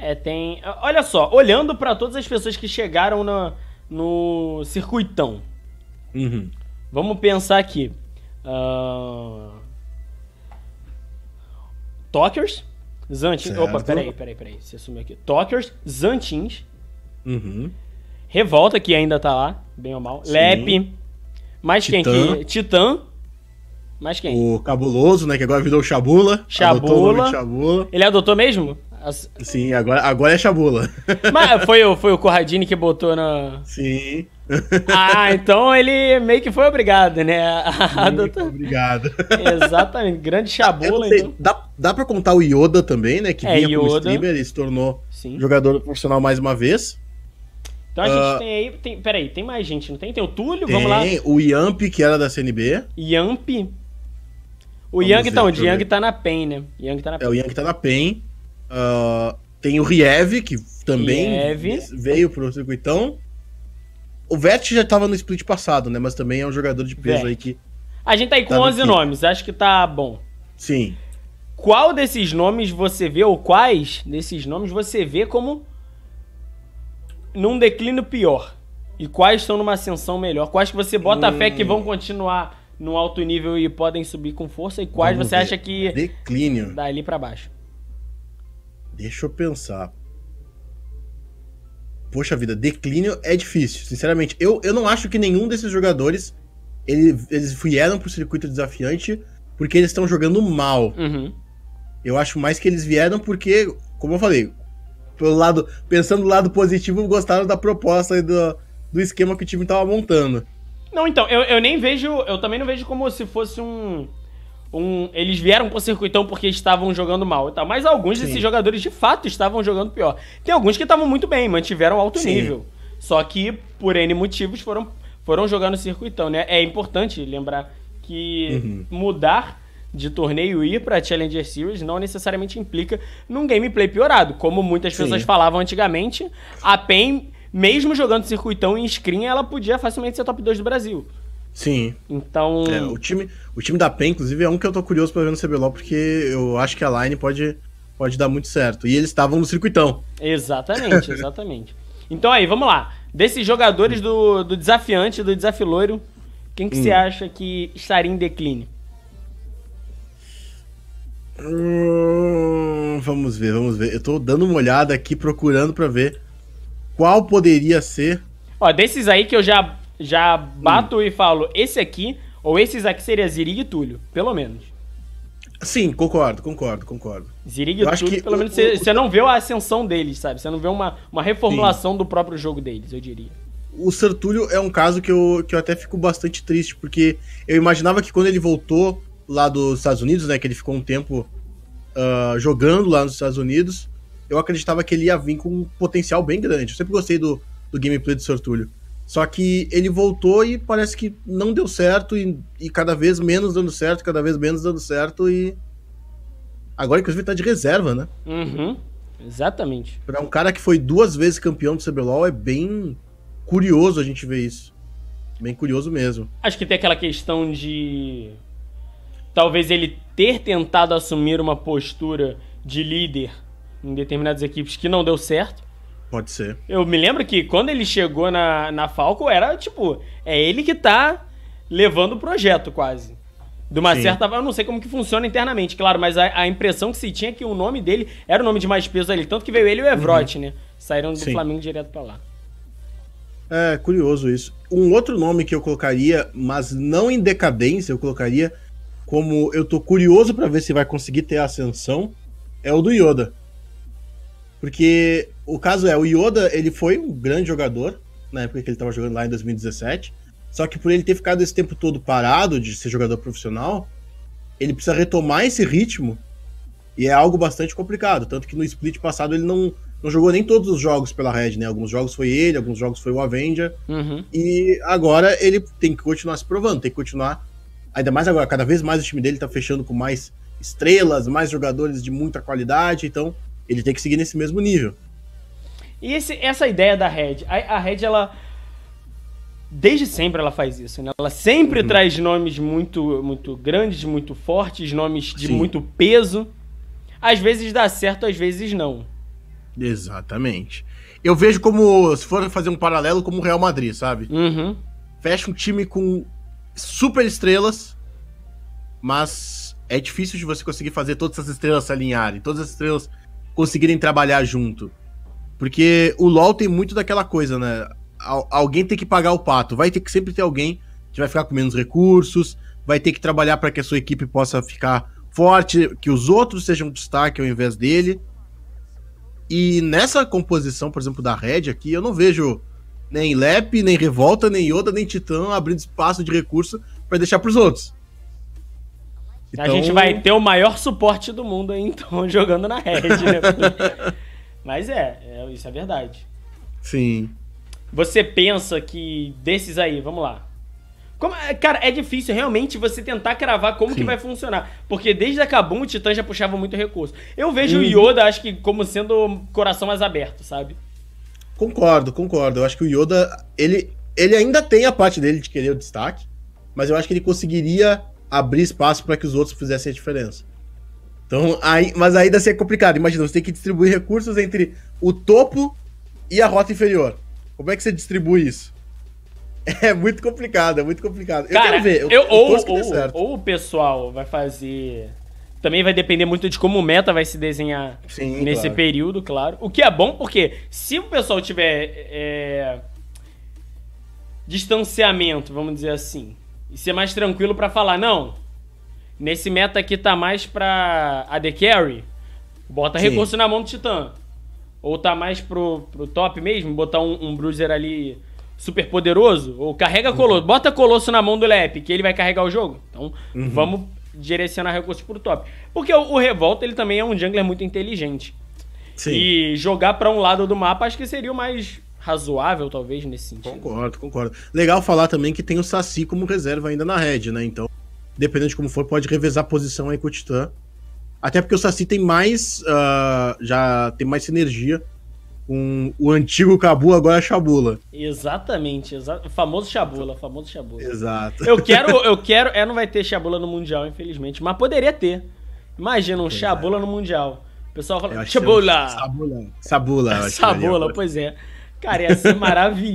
É, tem. Olha só, olhando para todas as pessoas que chegaram no circuitão. Uhum. Vamos pensar aqui. Uh... Ah, Tokers, Zantins. Certo. Opa, peraí, peraí, peraí. Você sumiu aqui. Talkers Zantins. Uhum. Revolta, que ainda tá lá, bem ou mal. Sim. Lep. Mais quem aqui? Titã. Mais quem? O Cabuloso, né? Que agora virou Chabula. Chabula. Chabula. Ele adotou é mesmo? As... Sim, agora, agora é Chabula. Mas foi, foi o Corradini que botou na. Sim. Ah, então ele meio que foi obrigado, né? Sim, Obrigado. Exatamente, grande Chabula. então. dá, dá pra contar o Yoda também, né? Que é, vinha Yoda. como streamer e se tornou Sim. jogador profissional mais uma vez. Então a gente ah. tem aí. Tem, peraí, tem mais gente, não tem? Tem o Túlio? Tem, vamos lá. o Yamp, que era da CNB. Yamp. O Vamos Yang, então, o Yang tá na PEN, né? Yang tá, é, tá na PEN. É, o Yang tá na PEN. Uh, tem o Riev, que também Riev. veio pro circuitão. O Vett já tava no split passado, né? Mas também é um jogador de peso Vett. aí que. A gente tá aí com tá 11 no nomes, acho que tá bom. Sim. Qual desses nomes você vê, ou quais desses nomes você vê como num declínio pior? E quais estão numa ascensão melhor? Quais que você bota hum. fé que vão hum. continuar no alto nível e podem subir com força? E quais Vamos você ver. acha que. Declínio. Dali para baixo. Deixa eu pensar. Poxa vida, declínio é difícil, sinceramente. Eu, eu não acho que nenhum desses jogadores ele, eles vieram pro circuito desafiante porque eles estão jogando mal. Uhum. Eu acho mais que eles vieram porque, como eu falei, pelo lado, pensando do lado positivo, gostaram da proposta e do, do esquema que o time tava montando. Não, então, eu, eu nem vejo. Eu também não vejo como se fosse um um, eles vieram pro circuitão porque estavam jogando mal e tal. Mas alguns Sim. desses jogadores de fato estavam jogando pior. Tem alguns que estavam muito bem, mantiveram alto Sim. nível. Só que, por N motivos, foram, foram jogar no circuitão, né? É importante lembrar que uhum. mudar de torneio e ir para Challenger Series não necessariamente implica num gameplay piorado, como muitas Sim. pessoas falavam antigamente. A PEN, mesmo jogando circuitão em screen, ela podia facilmente ser top 2 do Brasil. Sim. Então. É, o, time, o time da PEN, inclusive, é um que eu tô curioso pra ver no CBLOL, porque eu acho que a line pode, pode dar muito certo. E eles estavam no circuitão. Exatamente, exatamente. então aí, vamos lá. Desses jogadores do, do desafiante, do desafio loiro, quem que hum. você acha que estaria em declínio? Hum, vamos ver, vamos ver. Eu tô dando uma olhada aqui, procurando para ver qual poderia ser. Ó, desses aí que eu já já bato hum. e falo, esse aqui, ou esses aqui seria Zirig e Túlio, pelo menos. Sim, concordo, concordo, concordo. Zirig e Túlio, pelo o, menos você não vê a ascensão deles, sabe? Você não vê uma, uma reformulação sim. do próprio jogo deles, eu diria. O Sertúlio é um caso que eu, que eu até fico bastante triste, porque eu imaginava que quando ele voltou lá dos Estados Unidos, né, que ele ficou um tempo uh, jogando lá nos Estados Unidos, eu acreditava que ele ia vir com um potencial bem grande. Eu sempre gostei do, do gameplay do Sertúlio. Só que ele voltou e parece que não deu certo, e, e, cada vez menos dando certo, cada vez menos dando certo, e. Agora, inclusive, tá de reserva, né? Uhum. Exatamente. Pra um cara que foi duas vezes campeão do CBLOL, é bem curioso a gente ver isso. Bem curioso mesmo. Acho que tem aquela questão de. Talvez ele ter tentado assumir uma postura de líder em determinadas equipes que não deu certo. Pode ser. Eu me lembro que quando ele chegou na, na Falco, era tipo, é ele que tá levando o projeto quase. De uma Sim. certa. Eu não sei como que funciona internamente, claro, mas a, a, impressão que se tinha é que o nome dele era o nome de mais peso ali. Tanto que veio ele e o Evrot, uhum. né? Saíram do Sim. Flamengo direto para lá. É, curioso isso. Um outro nome que eu colocaria, mas não em decadência, eu colocaria como eu tô curioso para ver se vai conseguir ter ascensão, é o do Yoda. Porque o caso é, o Yoda, ele foi um grande jogador na época que ele estava jogando lá em 2017. Só que por ele ter ficado esse tempo todo parado de ser jogador profissional, ele precisa retomar esse ritmo e é algo bastante complicado. Tanto que no split passado ele não, não jogou nem todos os jogos pela Red, né? Alguns jogos foi ele, alguns jogos foi o Avenger. Uhum. E agora ele tem que continuar se provando, tem que continuar. Ainda mais agora, cada vez mais o time dele tá fechando com mais estrelas, mais jogadores de muita qualidade. Então ele tem que seguir nesse mesmo nível. E esse, essa ideia da Red, a, a Red ela desde sempre ela faz isso, né? Ela sempre uhum. traz nomes muito muito grandes, muito fortes, nomes de Sim. muito peso. Às vezes dá certo, às vezes não. Exatamente. Eu vejo como, se for fazer um paralelo, como o Real Madrid, sabe? Uhum. Fecha um time com super estrelas, mas é difícil de você conseguir fazer todas essas estrelas se alinharem. Todas as estrelas conseguirem trabalhar junto. Porque o LoL tem muito daquela coisa, né? alguém tem que pagar o pato. Vai ter que sempre ter alguém que vai ficar com menos recursos, vai ter que trabalhar para que a sua equipe possa ficar forte, que os outros sejam destaque ao invés dele. E nessa composição, por exemplo, da Red aqui, eu não vejo nem Lep, nem Revolta, nem Yoda, nem Titã abrindo espaço de recurso para deixar para os outros. Então... A gente então, vai ter o maior suporte do mundo, então, jogando na Red, né? Mas é, é, isso é verdade. Sim. Você pensa que desses aí, vamos lá. Como, é, cara, é difícil realmente você tentar cravar como Sim. que vai funcionar. Porque desde a Kabum, o Titã já puxava muito recurso. Eu vejo uhum. o Yoda, acho que, como sendo coração mais aberto, sabe? Concordo, concordo. Eu acho que o Yoda, ele, ele ainda tem a parte dele de querer o destaque, mas eu acho que ele conseguiria abrir espaço para que os outros fizessem a diferença. Então, aí, mas ainda assim é complicado. Imagina, você tem que distribuir recursos entre o topo e a rota inferior. Como é que você distribui isso? É muito complicado, é muito complicado. Cara, eu quero ver. Eu, eu, ou, ou, o pessoal vai fazer. Também vai depender muito de como o meta vai se desenhar Sim, nesse claro. período, claro. O que é bom, porque se o pessoal tiver. É... Distanciamento, vamos dizer assim e ser mais tranquilo para falar, não, nesse meta aqui tá mais pra AD Carry, bota Sim. recurso na mão do Titã. Ou tá mais pro, pro top mesmo, botar um, um bruiser ali super poderoso, ou carrega Colosso, uhum. bota Colosso na mão do Lep, que ele vai carregar o jogo. Então, uhum. vamos direcionar recurso pro top. Porque o, o Revolta, ele também é um jungler muito inteligente. Sim. E jogar para um lado do mapa acho que seria o mais razoável, talvez, nesse sentido. Concordo, concordo. Legal falar também que tem o Saci como reserva ainda na rede, né? Então, dependendo de como for, pode revezar a posição aí com o Titã. Até porque o Saci tem mais. Uh, já tem mais sinergia com o antigo Cabu, agora é Chabula. Exatamente, exa o famoso Chabula, famoso Chabula. Exato. Eu quero, eu quero. É, não vai ter Chabula no Mundial, infelizmente, mas poderia ter. Imagina um é. Chabula no Mundial. O pessoal fala, Chabula! Chabula um... Sabula! Sabula, pois é. Cara, ia ser maravilhoso.